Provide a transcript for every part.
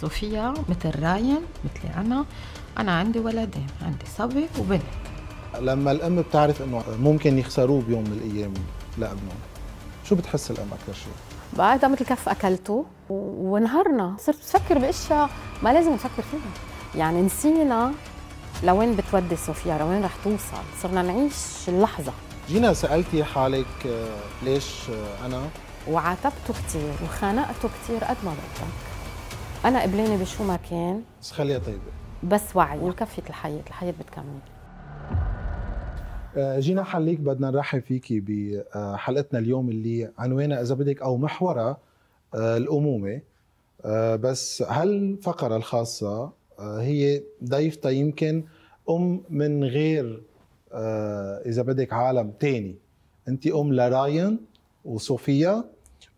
صوفيا مثل راين مثلي أنا أنا عندي ولدين عندي صبي وبنت لما الأم بتعرف إنه ممكن يخسروه بيوم من الأيام لابنهم شو بتحس الأم أكثر شيء؟ بعد مثل كف أكلته وانهرنا صرت بفكر بأشياء ما لازم نفكر فيها يعني نسينا لوين بتودي صوفيا لوين رح توصل صرنا نعيش اللحظة جينا سألتي حالك آه، ليش آه، أنا وعاتبته كثير وخانقته كثير قد ما بدك انا قبلانه بشو ما كان بس خليها طيبه بس وعي وكفيت الحياه الحياه بتكمل آه، جينا حليك بدنا نرحب فيكي بحلقتنا آه، اليوم اللي عنوانها اذا بدك او محورها آه، الامومه بس هالفقره الخاصه هي ضيفة يمكن ام من غير اذا بدك عالم تاني انت ام لراين وصوفيا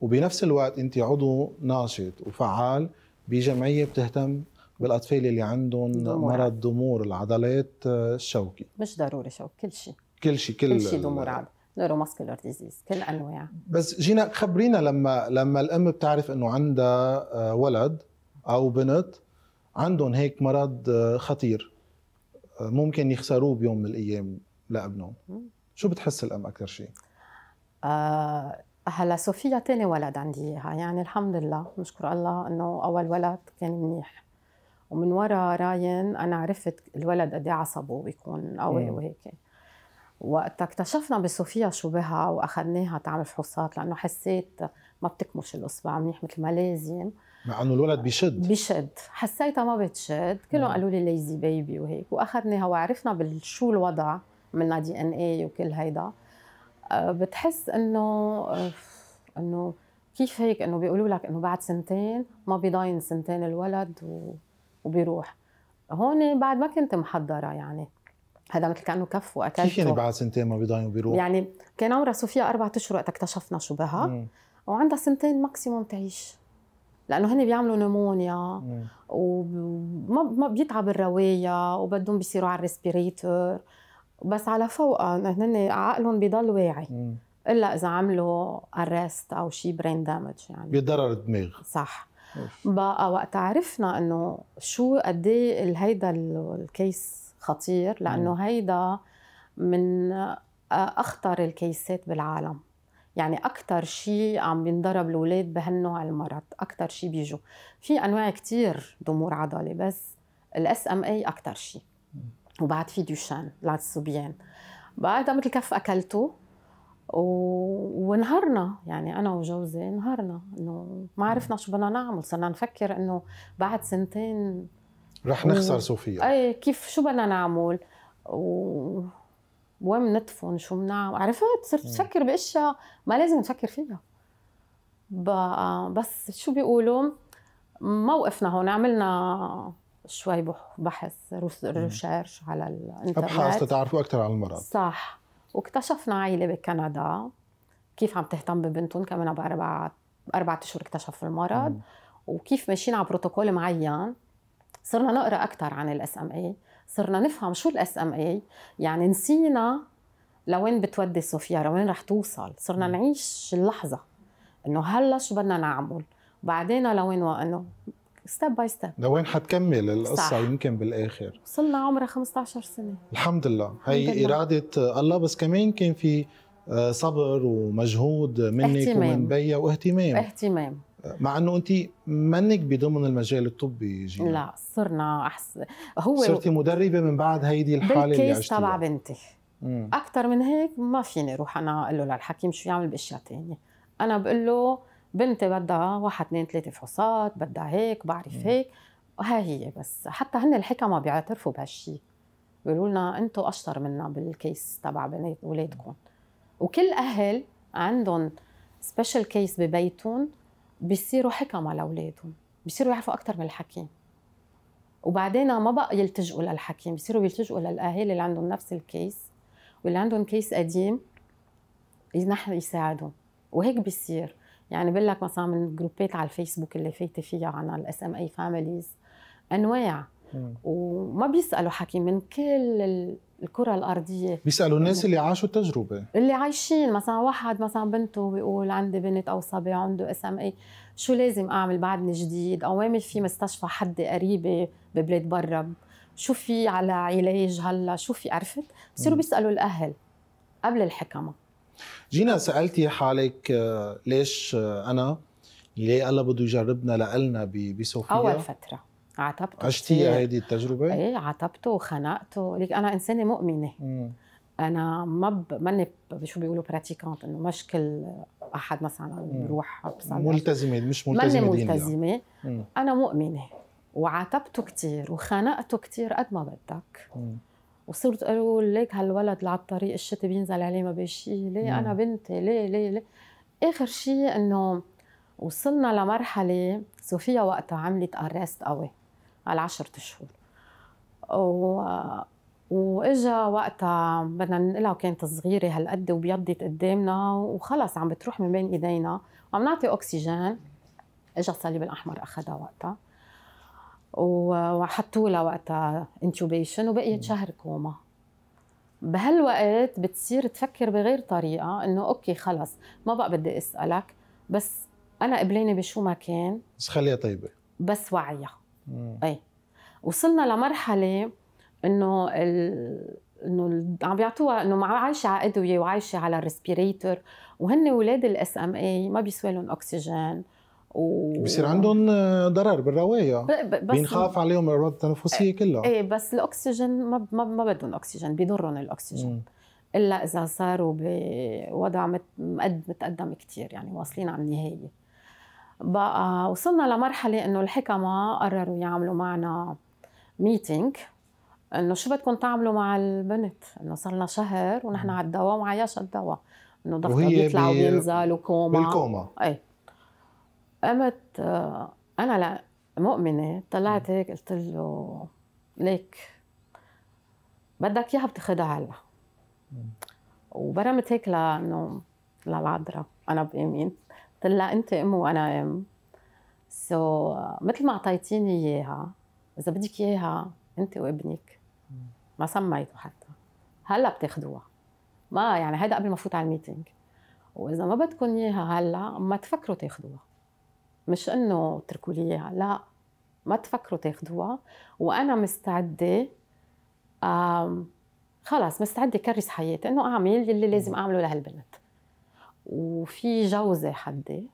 وبنفس الوقت انت عضو ناشط وفعال بجمعيه بتهتم بالاطفال اللي عندهم دمور. مرض ضمور العضلات آه، الشوكي مش ضروري شوك كل شيء كل شيء كل, كل شيء ضمور عضلي نيوروماسكولار ديزيز كل انواع بس جينا خبرينا لما لما الام بتعرف انه عندها آه، ولد او بنت عندهم هيك مرض آه، خطير ممكن يخسروه بيوم من الايام لابنهم شو بتحس الام اكثر شيء آه هلا صوفيا تاني ولد عندي اياها يعني الحمد لله نشكر الله انه اول ولد كان منيح ومن ورا راين انا عرفت الولد قد إيه عصبه بيكون قوي وهيك وقت اكتشفنا بصوفيا شو بها واخذناها تعمل فحوصات لانه حسيت ما بتكمش الاصبع منيح مثل ما لازم مع انه الولد بيشد بيشد حسيتها ما بتشد كلهم قالوا لي ليزي بيبي وهيك واخذناها وعرفنا بالشو الوضع عملنا دي ان اي وكل هيدا آه، بتحس انه آه، انه كيف هيك انه بيقولوا لك انه بعد سنتين ما بيضاين سنتين الولد و... وبيروح هون بعد ما كنت محضره يعني هذا مثل كانه كف واكلت كيف يعني بعد سنتين ما بيضاين وبيروح؟ يعني كان عمرها صوفيا اربع اشهر وقت اكتشفنا شو بها وعندها سنتين ماكسيموم تعيش لانه هن بيعملوا نمونيا وما ما بيتعب الروايه وبدهم بيصيروا على الريسبيريتور بس على فوق آه، هن عقلهم بضل واعي مم. الا اذا عملوا ارست او شيء برين دامج يعني بضرر الدماغ صح بقى آه، وقت عرفنا انه شو قد ايه هيدا الكيس خطير لانه مم. هيدا من آه، اخطر الكيسات بالعالم يعني اكثر شيء عم بينضرب الاولاد بهالنوع المرض اكثر شيء بيجوا في انواع كثير ضمور عضلي بس الاس ام اي اكثر شيء وبعد في دوشان للصبيان بعدها مثل كف اكلته و... ونهارنا يعني انا وجوزي نهارنا انه ما عرفنا شو بدنا نعمل صرنا نفكر انه بعد سنتين رح نخسر و... صوفيا اي كيف شو بدنا نعمل و... وين بندفن شو بنعمل عرفت صرت تفكر باشياء ما لازم نفكر فيها بقى بس شو بيقولوا ما وقفنا هون عملنا شوي بحث ريسيرش على الانترنت ابحاث تعرفوا اكثر عن المرض صح واكتشفنا عائله بكندا كيف عم تهتم ببنتهم كمان باربع اربع اشهر اكتشفوا المرض مم. وكيف ماشيين على بروتوكول معين صرنا نقرا اكثر عن الاس ام اي صرنا نفهم شو الاس ام اي يعني نسينا لوين بتودي صوفيا لوين رح توصل صرنا نعيش اللحظه انه هلا شو بدنا نعمل بعدين لوين وانه ستيب باي ستيب لوين حتكمل القصه صح. يمكن بالاخر وصلنا عمرها 15 سنه الحمد لله هي اراده الله. بس كمان كان في آه، صبر ومجهود منك اهتمام. ومن بيا واهتمام اهتمام مع انه انت منك بضمن المجال الطبي جينا لا صرنا أحس... هو صرتي مدربه من بعد هيدي الحاله اللي عشتيها تبع بنتي اكثر من هيك ما فيني اروح انا اقول له للحكيم شو يعمل باشياء ثانيه انا بقول له بنتي بدها واحد اثنين ثلاثة فحوصات بدها هيك بعرف هيك وها هي بس حتى هن الحكمة بيعترفوا بهالشيء بيقولوا لنا انتم اشطر منا بالكيس تبع بنات اولادكم وكل اهل عندهم سبيشال كيس ببيتهم بيصيروا حكمة لاولادهم بيصيروا يعرفوا اكثر من الحكيم وبعدين ما بقى يلتجئوا للحكيم بيصيروا يلتجئوا للاهالي اللي عندهم نفس الكيس واللي عندهم كيس قديم نحن يساعدهم وهيك بيصير يعني بقول لك مثلا من جروبات على الفيسبوك اللي فايته فيها عن الاس ام اي فاميليز انواع مم. وما بيسالوا حكي من كل الكره الارضيه بيسالوا الناس يعني اللي عاشوا التجربه اللي عايشين مثلا واحد مثلا بنته بيقول عندي بنت او صبي عنده اس ام اي شو لازم اعمل بعدني جديد او وين في مستشفى حد قريبه ببلاد برا شو في على علاج هلا شو في عرفت بصيروا بيسالوا الاهل قبل الحكمه جينا سالتي حالك آه، ليش آه، انا ليه الله بده يجربنا لالنا بصوفيا اول فتره عاتبته عشتي هيدي التجربه؟ ايه عاتبته وخنقته ليك انا انسانه مؤمنه مم. انا ما ب... ماني شو بيقولوا براتيكانت انه مش كل احد مثلا بروح بصلي ملتزمه مش ملتزمه ماني ملتزمه يعني. انا مؤمنه وعاتبته كثير وخنقته كثير قد ما بدك مم. وصرت اقول ليك هالولد اللي على الطريق الشتي بينزل عليه ما بيشي ليه مم. انا بنتي ليه ليه ليه اخر شيء انه وصلنا لمرحله سوفيا وقتها عملت ارست قوي على 10 اشهر و... واجا وقتها بدنا ننقلها وكانت صغيره هالقد وبيضت قدامنا وخلص عم بتروح من بين ايدينا وعم نعطي اكسجين اجا الصليب الاحمر اخذها وقتها وحطوا لها وقتها انتوبيشن وبقيت شهر كوما بهالوقت بتصير تفكر بغير طريقه انه اوكي خلص ما بقى بدي اسالك بس انا قبلانه بشو ما كان بس خليها طيبه بس واعيه اي وصلنا لمرحله انه ال... انه عم بيعطوها انه عايشه على ادويه وعايشه على الريسبيريتور وهن اولاد الاس ام اي ما بيسوى لهم اكسجين و... بصير عندهم آه، ضرر بالروايه بينخاف عليهم الامراض التنفسيه إيه، كلها ايه بس الاكسجين ما ما, ما بدهم اكسجين بيضرهم الاكسجين مم. الا اذا صاروا بوضع متقدم كثير يعني واصلين على النهايه بقى وصلنا لمرحله انه الحكمه قرروا يعملوا معنا ميتينج انه شو بدكم تعملوا مع البنت انه صار لنا شهر ونحن على الدواء وعياش الدواء انه ضغطها بيطلع وبينزل وكوما بالكوما ايه فقامت آه، انا لا مؤمنه طلعت هيك قلت له ليك بدك اياها بتاخذها هلا وبرمت هيك لانه للعذراء انا بامين قلت لها انت ام وانا ام سو so, مثل ما اعطيتيني اياها اذا بدك اياها انت وابنك ما سميته حتى هلا بتاخذوها ما يعني هيدا قبل ما فوت على الميتنج واذا ما بدكم اياها هلا ما تفكروا تاخذوها مش انه اتركوا لي اياها لا ما تفكروا تاخذوها وانا مستعده خلاص مستعده كرس حياتي انه اعمل اللي لازم اعمله لهالبنت وفي جوزي حدي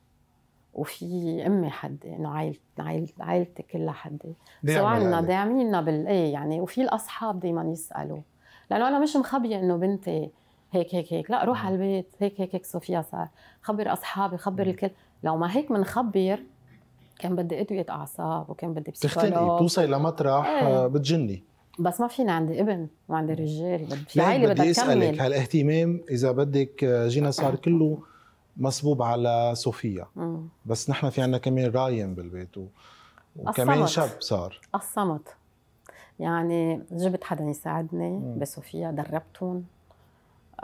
وفي امي حدي انه عائلتي عائل عائلتي كلها حدي سواء داعمينا بال ايه يعني وفي الاصحاب دائما يسالوا لانه انا مش مخبيه انه بنتي هيك هيك هيك لا روح على البيت هيك هيك هيك صوفيا صار خبر اصحابي خبر الكل لو ما هيك منخبر كان بدي ادويه اعصاب وكان بدي بسيكولوج توصلي لمطرح ايه. آه، بتجني بس ما فينا عندي ابن وعندي رجال بعائله بدي, بدي اسالك هالاهتمام اذا بدك آه، جينا صار كله مصبوب على صوفيا بس نحن في عندنا كمان راين بالبيت و... وكمان شاب صار الصمت يعني جبت حدا يساعدني بصوفيا دربتهم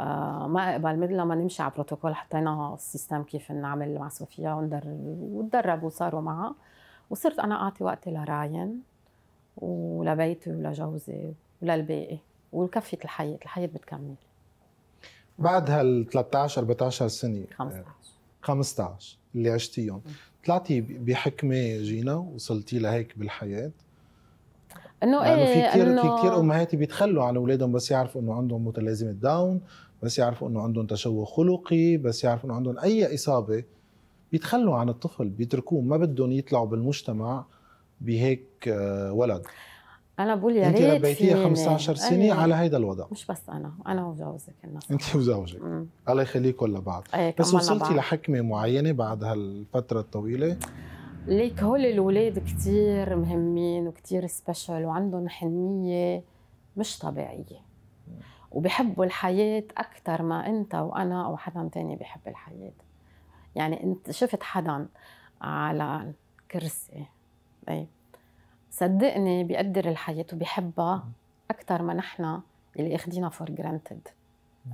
آه، ما اقبل مثل لما نمشي على بروتوكول حطينا السيستم كيف نعمل مع صوفيا وتدربوا وصاروا معها وصرت انا اعطي وقتي لراين ولبيتي ولجوزي وللباقي ولكفية الحياة الحياة بتكمل بعد هال 13 14 سنة 15 آه، 15 اللي عشتيهم طلعتي بحكمة جينا وصلتي لهيك بالحياة انه ايه في كثير في كثير امهات بيتخلوا عن اولادهم بس يعرفوا انه عندهم متلازمه داون بس يعرفوا انه عندهم تشوه خلقي بس يعرفوا انه عندهم اي اصابه بيتخلوا عن الطفل بيتركوه ما بدهم يطلعوا بالمجتمع بهيك آه، ولد انا بقول يا ريت انت ربيتيها 15 يعني سنه على هيدا الوضع مش بس انا انا وجوزي كنا انت وزوجك الله يخليكم لبعض أيه بس وصلتي لحكمه معينه بعد هالفتره الطويله ليك هول الاولاد كثير مهمين وكثير سبيشال وعندهم حنيه مش طبيعيه وبحبوا الحياة أكثر ما أنت وأنا أو حدا تاني بحب الحياة يعني أنت شفت حدا على كرسي أي صدقني بيقدر الحياة وبيحبها أكثر ما نحن اللي أخدينا فور جرانتد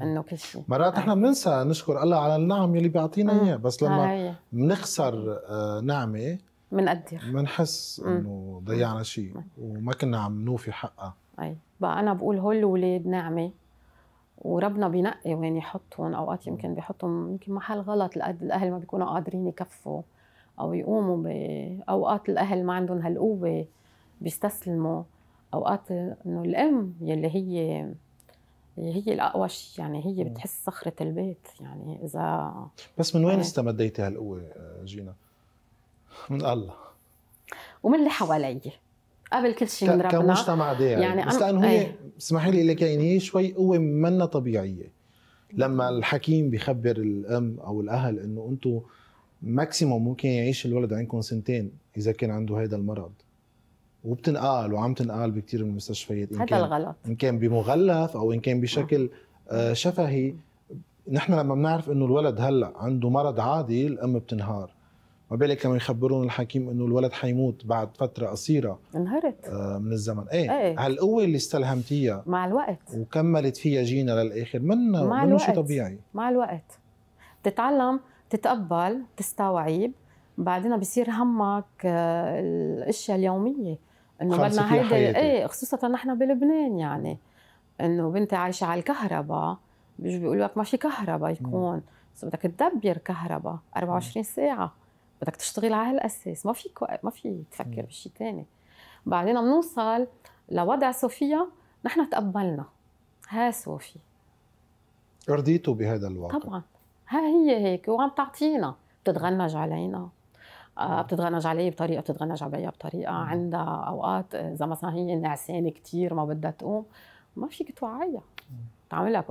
انه كل شيء مرات احنا بننسى نشكر الله على النعم يلي بيعطينا اياه بس لما آه، بنخسر آه، نعمه بنقدر بنحس انه ضيعنا شيء وما كنا عم نوفي حقها اي بقى انا بقول هول الاولاد نعمه وربنا بينقي وين يحطهم اوقات يمكن بيحطهم يمكن محل غلط لقد الاهل ما بيكونوا قادرين يكفوا او يقوموا باوقات الاهل ما عندهم هالقوه بيستسلموا اوقات انه الام يلي هي هي الاقوى شيء يعني هي بتحس صخره البيت يعني اذا بس من وين إيه. استمديتي هالقوه جينا؟ من الله ومن اللي حوالي قبل كل شيء ربنا كمجتمع داعم يعني بس لانه هي إيه. اسمحي لي لك يعني هي شوي قوه منا طبيعيه لما الحكيم بخبر الام او الاهل انه انتم ماكسيموم ممكن يعيش الولد عندكم سنتين اذا كان عنده هذا المرض وبتنقال وعم تنقال بكثير من المستشفيات إن هذا كان الغلط ان كان بمغلف او ان كان بشكل نعم. آه، شفهي نحن لما بنعرف انه الولد هلا عنده مرض عادي الام بتنهار ما بالك لما يخبرون الحكيم انه الولد حيموت بعد فتره قصيره انهرت آه من الزمن ايه, ايه. هالقوه اللي استلهمتيها مع الوقت وكملت فيها جينا للاخر من مع شيء طبيعي مع الوقت بتتعلم تتقبل تستوعب بعدين بصير همك آه، الاشياء اليوميه انه بدنا هيدا ايه خصوصا نحن بلبنان يعني انه بنتي عايشه على الكهرباء بيجوا بيقولوا لك ما في كهرباء يكون بس بدك تدبر كهرباء 24 ساعه بدك تشتغل على هالاساس ما فيك ما في تفكر بشيء ثاني بعدين بنوصل لوضع صوفيا نحن تقبلنا ها صوفي رضيتوا بهذا الواقع طبعا ها هي هيك وعم تعطينا بتتغنج علينا آه، بتتغنج علي بطريقه بتتغنج عليها بطريقه عندها اوقات اذا مثلا هي نعسانه كثير ما بدها تقوم ما فيك توعيها تعمل لك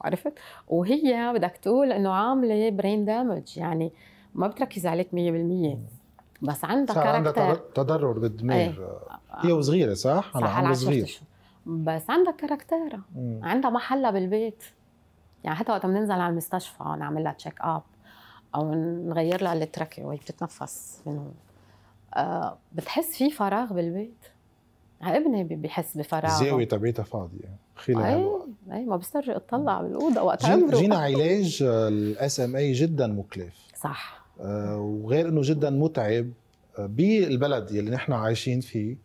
عرفت وهي بدك تقول انه عامله برين دامج يعني ما بتركز عليك 100% بس عندها كاركتر عندها تضرر بالدماغ ايه. هي وصغيره صح؟ على عمر صغير بس عندها كاركتر عندها محلها بالبيت يعني حتى وقت بننزل على المستشفى نعمل لها تشيك اب او نغير لها التركي وهي بتتنفس منه آه، بتحس في فراغ بالبيت ابني بحس بفراغ زاويه تبعتها فاضيه خلال اي اي ما بصير اطلع بالاوضه وقت عمره جينا علاج الاس ام اي جدا مكلف صح آه، وغير انه جدا متعب آه، بالبلد يلي نحن عايشين فيه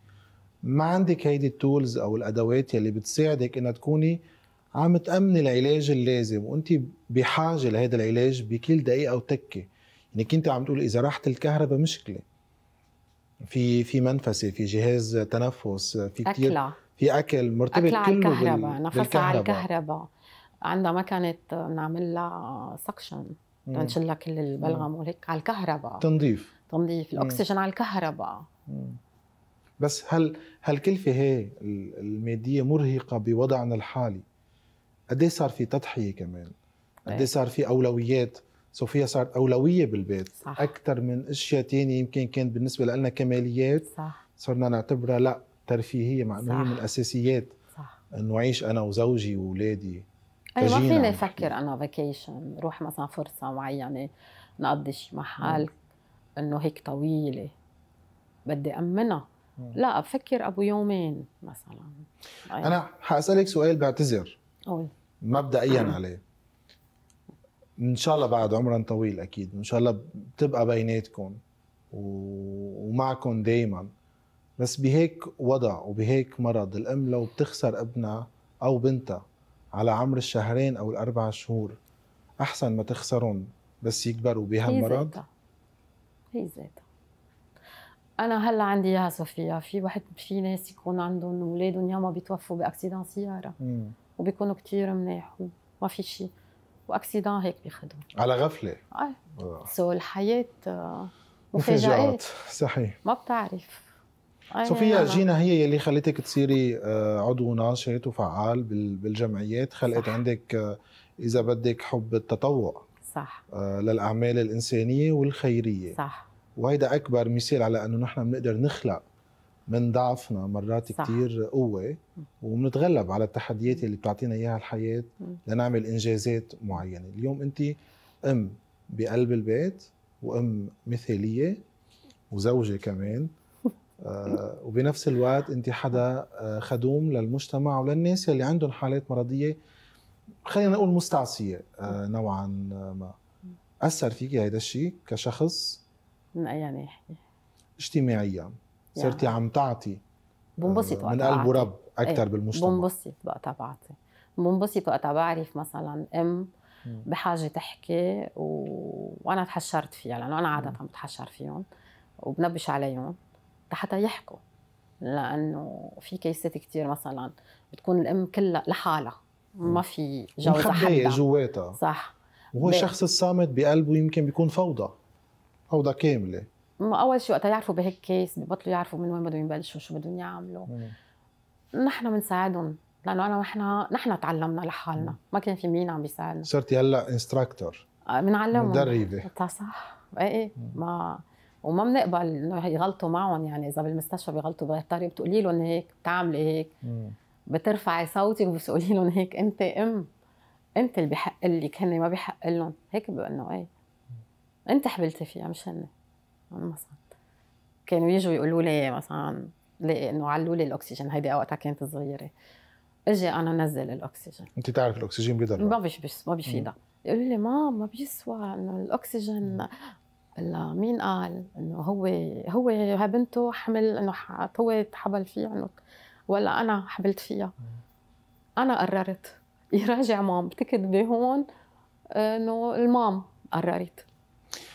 ما عندك هيدي التولز او الادوات يلي بتساعدك انها تكوني عم تامني العلاج اللازم وانت بحاجه لهذا العلاج بكل دقيقه وتكه يعني كنت عم تقول اذا راحت الكهرباء مشكله في في منفسه في جهاز تنفس في كثير في اكل مرتبط كله على الكهرباء نفسها على الكهرباء عندها ما كانت نعمل لها سكشن بدهم كل البلغم وهيك على الكهرباء تنظيف تنظيف الاكسجين على الكهرباء بس هل هالكلفه هي الماديه مرهقه بوضعنا الحالي قد إيه صار في تضحيه كمان قد إيه إيه. صار في اولويات صوفيا صارت اولويه بالبيت صح. اكثر من اشياء تانية يمكن كانت بالنسبه لنا كماليات صح. صرنا نعتبرها لا ترفيهيه مع انه هي من الاساسيات انه عيش انا وزوجي واولادي ايوه فيني افكر انا فيكيشن روح مثلا فرصه معينه نقضي شي محل انه هيك طويله بدي امنها لا بفكر ابو يومين مثلا أيوة. انا حاسالك سؤال بعتذر قول مبدئيا عليه ان شاء الله بعد عمرا طويل اكيد ان شاء الله بتبقى بيناتكم و... ومعكم دائما بس بهيك وضع وبهيك مرض الام لو بتخسر ابنها او بنتها على عمر الشهرين او الاربع شهور احسن ما تخسرهم بس يكبروا بهالمرض هي زيتها انا هلا عندي اياها صوفيا في واحد في ناس يكون عندهم اولادهم ياما بيتوفوا باكسيدان سياره مم. وبيكونوا كثير مناح وما في شيء واكسيدان هيك بياخذهم على غفله اه, آه. سو الحياه آه، مفاجآت صحيح ما بتعرف أيوة، صوفيا جينا هي اللي خلتك تصيري آه، عضو ناشط وفعال بالجمعيات خلقت عندك آه، اذا بدك حب التطوع صح آه، للاعمال الانسانيه والخيريه صح وهيدا اكبر مثال على انه نحن بنقدر نخلق من ضعفنا مرات كثير قوة وبنتغلب على التحديات اللي بتعطينا إياها الحياة لنعمل إنجازات معينة اليوم أنت أم بقلب البيت وأم مثالية وزوجة كمان آه، وبنفس الوقت انت حدا آه، خدوم للمجتمع وللناس اللي عندهم حالات مرضيه خلينا نقول مستعصيه آه، نوعا ما اثر فيكي هيدا الشيء كشخص من اي ناحيه اجتماعيا صرتي يعني. عم تعطي بنبسط من قلب ورب اكثر ايه. بالمجتمع بنبسط وقت بعطي بنبسط وقت بعرف مثلا ام بحاجه تحكي و... وانا تحشرت فيها لانه انا عاده بتحشر فيهم وبنبش عليهم لحتى يحكوا لانه في كيسات كثير مثلا بتكون الام كلها لحالها ما في جوزها حدا جواتها صح وهو الشخص الصامت بقلبه يمكن بيكون فوضى فوضى كامله ما اول شيء وقت يعرفوا بهيك كيس ببطلوا يعرفوا من وين بدهم يبلشوا شو بدهم يعملوا نحن بنساعدهم لانه انا نحن نحن تعلمنا لحالنا ما كان في مين عم بيساعدنا صرتي هلا انستراكتور آه، بنعلمهم مدربه طيب، صح ايه, إيه. ما وما بنقبل انه يغلطوا معهم يعني اذا بالمستشفى بيغلطوا بهالطريقه بتقولي لهم هيك بتعملي هيك بترفعي صوتك وبتقولي لهم هيك انت ام انت اللي بحق لك هن ما بحق لهم هيك بانه ايه انت حبلتي فيها مش هن مثلا كانوا يجوا يقولوا لي مثلا لي انه علوا لي الاكسجين هيدي وقتها كانت صغيره اجي انا نزل الاكسجين انت تعرف الاكسجين بيضر ما بيش ما بيفيدها يقولوا لي ما ما بيسوى انه الاكسجين لا مين قال انه هو هو بنته حمل انه هو حبل فيها انه ولا انا حبلت فيها انا قررت يراجع مام بتكتبي هون انه المام قررت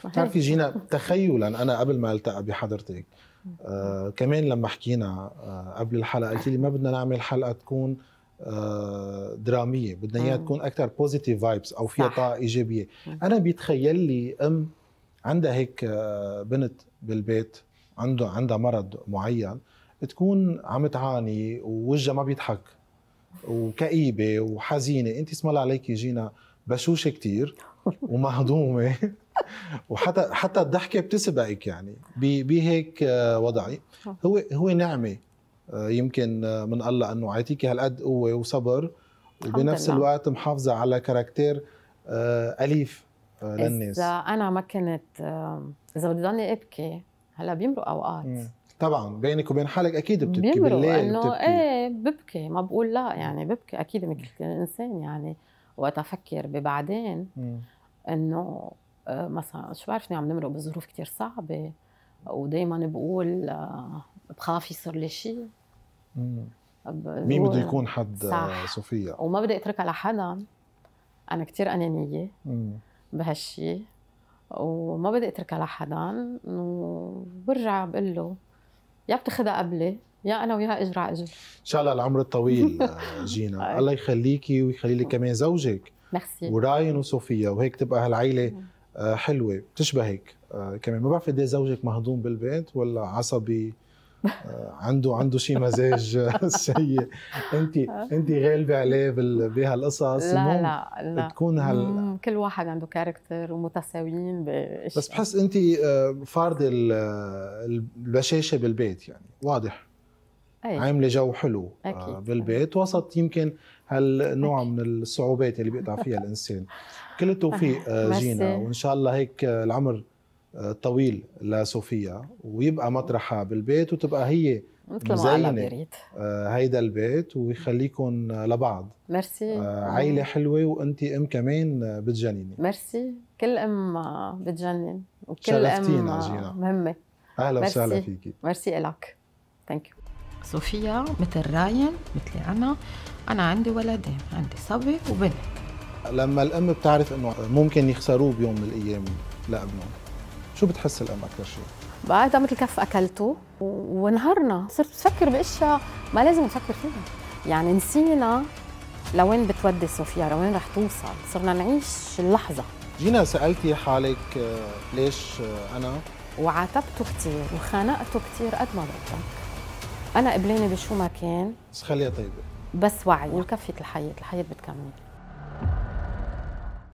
بتعرفي جينا تخيلا انا قبل ما التقى بحضرتك آه كمان لما حكينا آه قبل الحلقه قلت لي ما بدنا نعمل حلقه تكون آه دراميه بدنا اياها تكون اكثر بوزيتيف فايبس او فيها طاقه ايجابيه انا بيتخيل لي ام عندها هيك آه، بنت بالبيت عنده عندها مرض معين تكون عم تعاني ووجهها ما بيضحك وكئيبه وحزينه انت اسم الله عليك جينا بشوشه كتير ومهضومه وحتى حتى الضحكه بتسبقك يعني بهيك آه، وضعي هو هو نعمه آه، يمكن من الله انه عاطيكي هالقد قوه وصبر وبنفس الوقت محافظه على كاركتير اليف للناس اذا انا ما كنت اذا بدي ضلني ابكي هلا بيمرق اوقات مم. طبعا بينك وبين حالك اكيد بتبكي بالليل انه ايه ببكي ما بقول لا يعني ببكي اكيد مثل كل انسان يعني وقت افكر ببعدين انه آه، مثلا شو بعرفني عم نمرق بظروف كثير صعبه ودائما بقول آه، بخاف يصير لي شيء مين بده يكون حد آه، صح. صوفيا وما بدي اتركها لحدا انا كثير انانيه مم. بهالشي وما بدي اتركها لحدا وبرجع بقول له يا بتاخذها قبلي يا انا وياها اجر على اجر ان شاء الله العمر الطويل آه، جينا الله يخليكي ويخلي لك كمان زوجك ميرسي وراين وصوفيا وهيك تبقى هالعيله آه، حلوه بتشبهك آه، كمان ما بعرف قد إيه زوجك مهضوم بالبيت ولا عصبي آه، عنده عنده شيء مزاج سيء انت انت غالبه عليه بهالقصص لا لا لا بتكون هال كل واحد عنده كاركتر ومتساويين بأشياء. بس بحس انت آه، فارضه البشاشه بالبيت يعني واضح أي. عامله جو حلو آه، أكيد. بالبيت وسط يمكن هالنوع من الصعوبات اللي بيقطع فيها الانسان كل التوفيق جينا وان شاء الله هيك العمر طويل لصوفيا ويبقى مطرحها بالبيت وتبقى هي مزينة آه، هيدا البيت ويخليكم لبعض ميرسي آه، عيلة حلوة وانت ام كمان بتجنني ميرسي كل ام بتجنن وكل ام جينا. مهمة اهلا وسهلا فيكي ميرسي الك ثانك يو صوفيا مثل راين مثلي انا انا عندي ولدين عندي صبي وبنت لما الام بتعرف انه ممكن يخسروه بيوم من الايام لابنهم شو بتحس الام اكثر شيء؟ بقى مثل كف اكلته ونهارنا صرت بفكر باشياء ما لازم نفكر فيها يعني نسينا لوين بتودي صوفيا لوين رح توصل صرنا نعيش اللحظه جينا سالتي حالك آه، ليش آه، انا وعاتبته كثير وخانقته كثير قد ما بدك انا قبلانه بشو ما كان بس خليها طيبه بس وعي وكفيت الحياه الحياه بتكمل